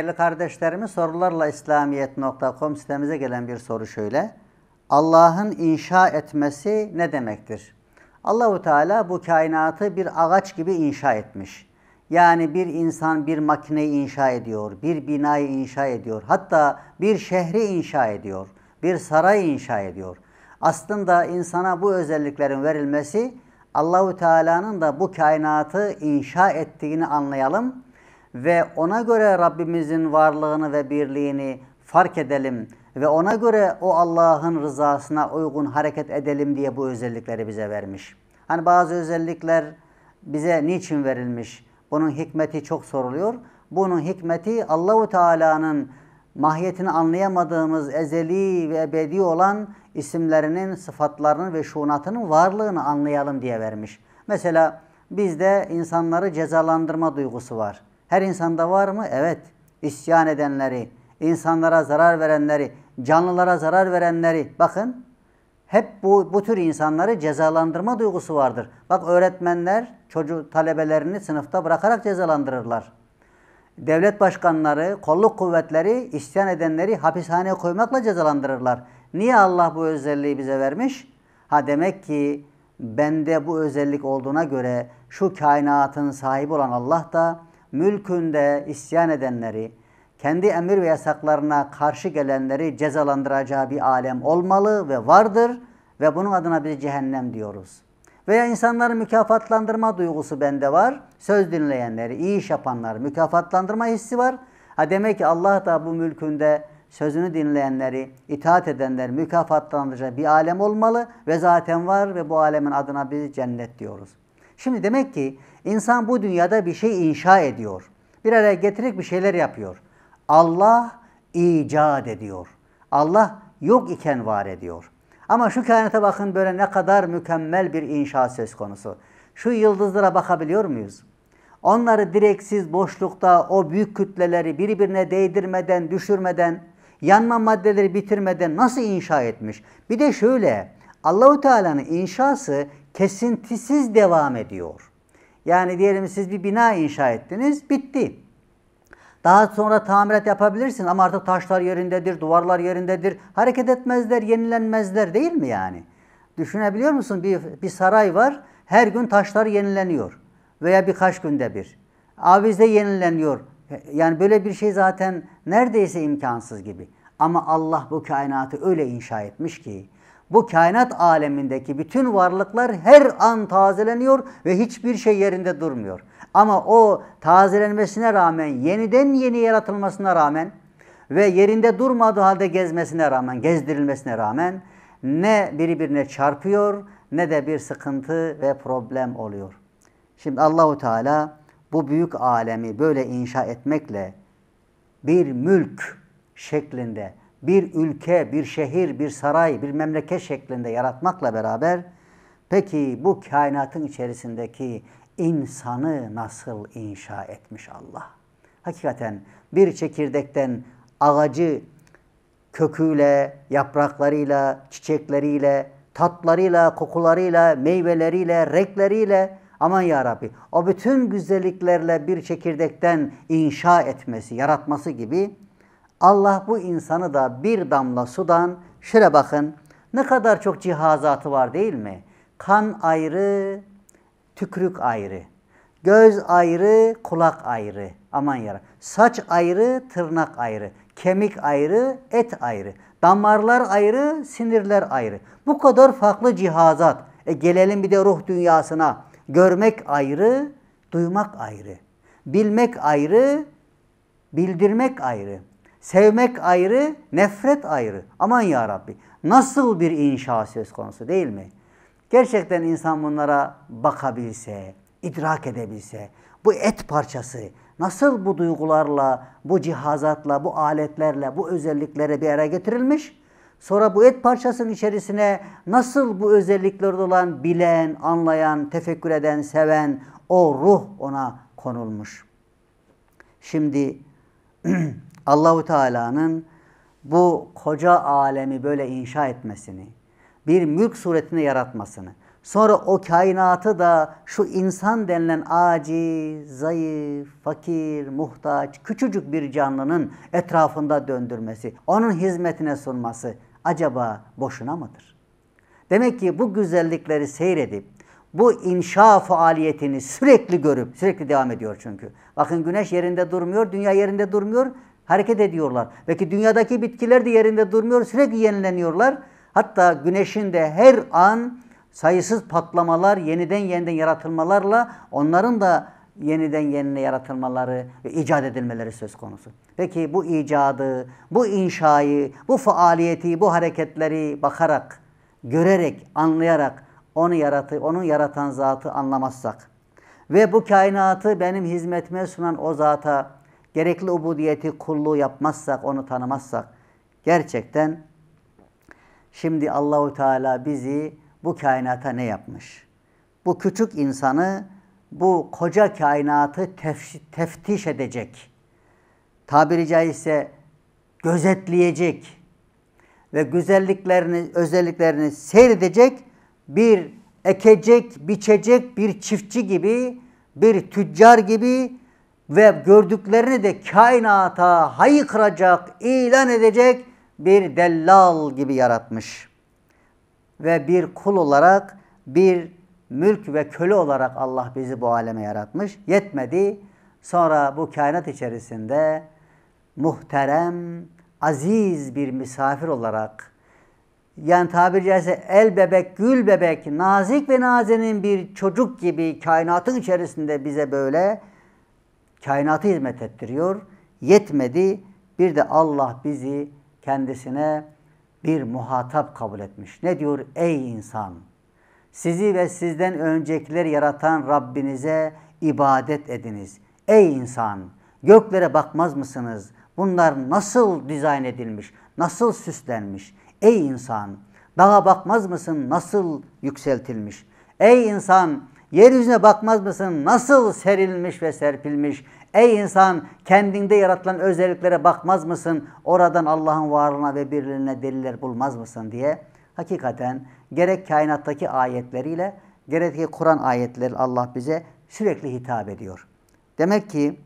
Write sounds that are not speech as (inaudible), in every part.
Değerli kardeşlerimiz sorularla İslamiyet.com sitemize gelen bir soru şöyle. Allah'ın inşa etmesi ne demektir? Allahu Teala bu kainatı bir ağaç gibi inşa etmiş. Yani bir insan bir makineyi inşa ediyor, bir binayı inşa ediyor, hatta bir şehri inşa ediyor, bir sarayı inşa ediyor. Aslında insana bu özelliklerin verilmesi Allahu Teala'nın da bu kainatı inşa ettiğini anlayalım ve ona göre Rabbimizin varlığını ve birliğini fark edelim ve ona göre o Allah'ın rızasına uygun hareket edelim diye bu özellikleri bize vermiş. Hani bazı özellikler bize niçin verilmiş? Bunun hikmeti çok soruluyor. Bunun hikmeti Allahu Teala'nın mahiyetini anlayamadığımız ezeli ve ebedi olan isimlerinin, sıfatlarının ve şunatının varlığını anlayalım diye vermiş. Mesela bizde insanları cezalandırma duygusu var. Her insanda var mı? Evet. İsyan edenleri, insanlara zarar verenleri, canlılara zarar verenleri. Bakın hep bu, bu tür insanları cezalandırma duygusu vardır. Bak öğretmenler çocuğu talebelerini sınıfta bırakarak cezalandırırlar. Devlet başkanları, kolluk kuvvetleri isyan edenleri hapishaneye koymakla cezalandırırlar. Niye Allah bu özelliği bize vermiş? Ha demek ki bende bu özellik olduğuna göre şu kainatın sahibi olan Allah da mülkünde isyan edenleri, kendi emir ve yasaklarına karşı gelenleri cezalandıracağı bir alem olmalı ve vardır ve bunun adına biz cehennem diyoruz. Veya insanların mükafatlandırma duygusu bende var. Söz dinleyenleri, iyi iş yapanları mükafatlandırma hissi var. Ha demek ki Allah da bu mülkünde sözünü dinleyenleri, itaat edenler mükafatlandıracağı bir alem olmalı ve zaten var ve bu alemin adına biz cennet diyoruz. Şimdi demek ki İnsan bu dünyada bir şey inşa ediyor. Bir araya getirip bir şeyler yapıyor. Allah icat ediyor. Allah yok iken var ediyor. Ama şu kainata bakın böyle ne kadar mükemmel bir inşa söz konusu. Şu yıldızlara bakabiliyor muyuz? Onları direksiz boşlukta o büyük kütleleri birbirine değdirmeden, düşürmeden, yanma maddeleri bitirmeden nasıl inşa etmiş? Bir de şöyle Allahu Teala'nın inşası kesintisiz devam ediyor. Yani diyelim siz bir bina inşa ettiniz, bitti. Daha sonra tamirat yapabilirsin ama artık taşlar yerindedir, duvarlar yerindedir. Hareket etmezler, yenilenmezler değil mi yani? Düşünebiliyor musun? Bir, bir saray var, her gün taşlar yenileniyor. Veya birkaç günde bir. Avize yenileniyor. Yani böyle bir şey zaten neredeyse imkansız gibi. Ama Allah bu kainatı öyle inşa etmiş ki bu kainat alemindeki bütün varlıklar her an tazeleniyor ve hiçbir şey yerinde durmuyor. Ama o tazelenmesine rağmen, yeniden yeni yaratılmasına rağmen ve yerinde durmadığı halde gezmesine rağmen, gezdirilmesine rağmen ne birbirine çarpıyor ne de bir sıkıntı ve problem oluyor. Şimdi Allahu Teala bu büyük alemi böyle inşa etmekle bir mülk şeklinde bir ülke, bir şehir, bir saray, bir memleket şeklinde yaratmakla beraber peki bu kainatın içerisindeki insanı nasıl inşa etmiş Allah? Hakikaten bir çekirdekten ağacı köküyle, yapraklarıyla, çiçekleriyle, tatlarıyla, kokularıyla, meyveleriyle, renkleriyle aman ya Rabbi o bütün güzelliklerle bir çekirdekten inşa etmesi, yaratması gibi Allah bu insanı da bir damla sudan şöyle bakın ne kadar çok cihazatı var değil mi? Kan ayrı, tükürük ayrı, göz ayrı, kulak ayrı. Aman yara. Saç ayrı, tırnak ayrı, kemik ayrı, et ayrı, damarlar ayrı, sinirler ayrı. Bu kadar farklı cihazat. E gelelim bir de ruh dünyasına. Görmek ayrı, duymak ayrı. Bilmek ayrı, bildirmek ayrı. Sevmek ayrı, nefret ayrı. Aman ya Rabbi. Nasıl bir inşa söz konusu değil mi? Gerçekten insan bunlara bakabilse, idrak edebilse, bu et parçası nasıl bu duygularla, bu cihazatla, bu aletlerle, bu özelliklere bir araya getirilmiş? Sonra bu et parçasının içerisine nasıl bu özellikleri olan bilen, anlayan, tefekkür eden, seven o ruh ona konulmuş. Şimdi (clears throat) Allahu Teala'nın bu koca alemi böyle inşa etmesini, bir mülk suretine yaratmasını, sonra o kainatı da şu insan denilen aciz, zayıf, fakir, muhtaç, küçücük bir canlının etrafında döndürmesi, onun hizmetine sunması acaba boşuna mıdır? Demek ki bu güzellikleri seyredip, bu inşa faaliyetini sürekli görüp, sürekli devam ediyor çünkü. Bakın güneş yerinde durmuyor, dünya yerinde durmuyor hareket ediyorlar. Belki dünyadaki bitkiler de yerinde durmuyor, sürekli yenileniyorlar. Hatta güneşin de her an sayısız patlamalar, yeniden yeniden yaratılmalarla onların da yeniden yenine yaratılmaları ve icat edilmeleri söz konusu. Peki bu icadı, bu inşayı, bu faaliyeti, bu hareketleri bakarak, görerek, anlayarak onu yaratı, onun yaratan zatı anlamazsak ve bu kainatı benim hizmetime sunan o zata gerekli ubudiyeti, kulluğu yapmazsak, onu tanımazsak gerçekten şimdi Allahu Teala bizi bu kainata ne yapmış? Bu küçük insanı bu koca kainatı teftiş edecek. Tabiri caizse gözetleyecek ve güzelliklerini, özelliklerini seyredecek bir ekecek, biçecek bir çiftçi gibi, bir tüccar gibi ve gördüklerini de kainata haykıracak, ilan edecek bir dellal gibi yaratmış. Ve bir kul olarak, bir mülk ve köle olarak Allah bizi bu aleme yaratmış. Yetmedi. Sonra bu kainat içerisinde muhterem, aziz bir misafir olarak yani tabiri caizse el bebek, gül bebek, nazik ve nazenin bir çocuk gibi kainatın içerisinde bize böyle kainatı hizmet ettiriyor. Yetmedi. Bir de Allah bizi kendisine bir muhatap kabul etmiş. Ne diyor? Ey insan! Sizi ve sizden öncekileri yaratan Rabbinize ibadet ediniz. Ey insan! Göklere bakmaz mısınız? Bunlar nasıl dizayn edilmiş? Nasıl süslenmiş? Ey insan! Dağa bakmaz mısın? Nasıl yükseltilmiş? Ey insan! Yeryüzüne bakmaz mısın? Nasıl serilmiş ve serpilmiş? Ey insan kendinde yaratılan özelliklere bakmaz mısın? Oradan Allah'ın varlığına ve birliğine deliller bulmaz mısın diye. Hakikaten gerek kainattaki ayetleriyle gerek ki Kur'an ayetleri Allah bize sürekli hitap ediyor. Demek ki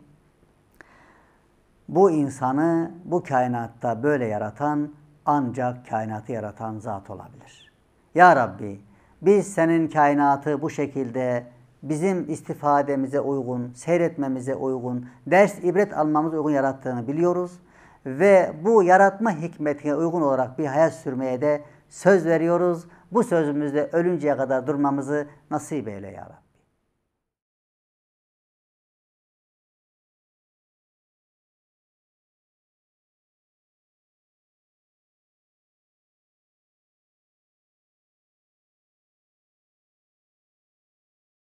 bu insanı bu kainatta böyle yaratan ancak kainatı yaratan zat olabilir. Ya Rabbi biz senin kainatı bu şekilde bizim istifademize uygun, seyretmemize uygun, ders ibret almamız uygun yarattığını biliyoruz. Ve bu yaratma hikmetine uygun olarak bir hayat sürmeye de söz veriyoruz. Bu sözümüzde ölünceye kadar durmamızı nasip eyle ya Rabbi.